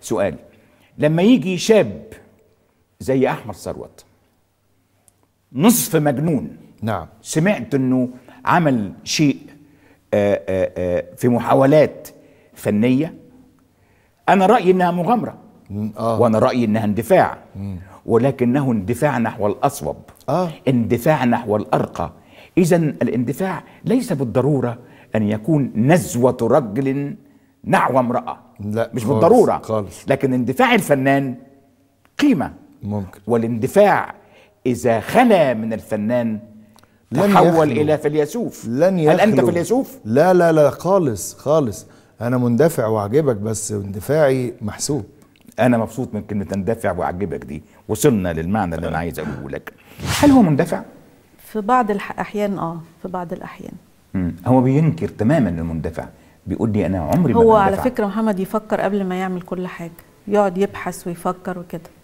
سؤال لما يجي شاب زي احمد ثروت نصف مجنون نعم سمعت انه عمل شيء آآ آه، آآ آه، آه، في محاولات فنيه انا رايي انها مغامره آه. وانا رايي انها اندفاع م. ولكنه اندفاع نحو الاصوب آه. اندفاع نحو الارقى اذا الاندفاع ليس بالضروره ان يكون نزوه رجل نعوة امراه لا مش خالص بالضروره خالص لكن اندفاع الفنان قيمه ممكن والاندفاع اذا خلا من الفنان تحول الى فيلسوف لن يخلو. هل انت فيلسوف لا لا لا خالص خالص انا مندفع واعجبك بس اندفاعي محسوب انا مبسوط من كلمه اندفع واعجبك دي وصلنا للمعنى اللي انا عايز اقوله لك هل هو مندفع في بعض الاحيان اه في بعض الاحيان هو بينكر تماما المندفع بيقول لي انا عمري ما هو على فكره محمد يفكر قبل ما يعمل كل حاجه يقعد يبحث ويفكر وكده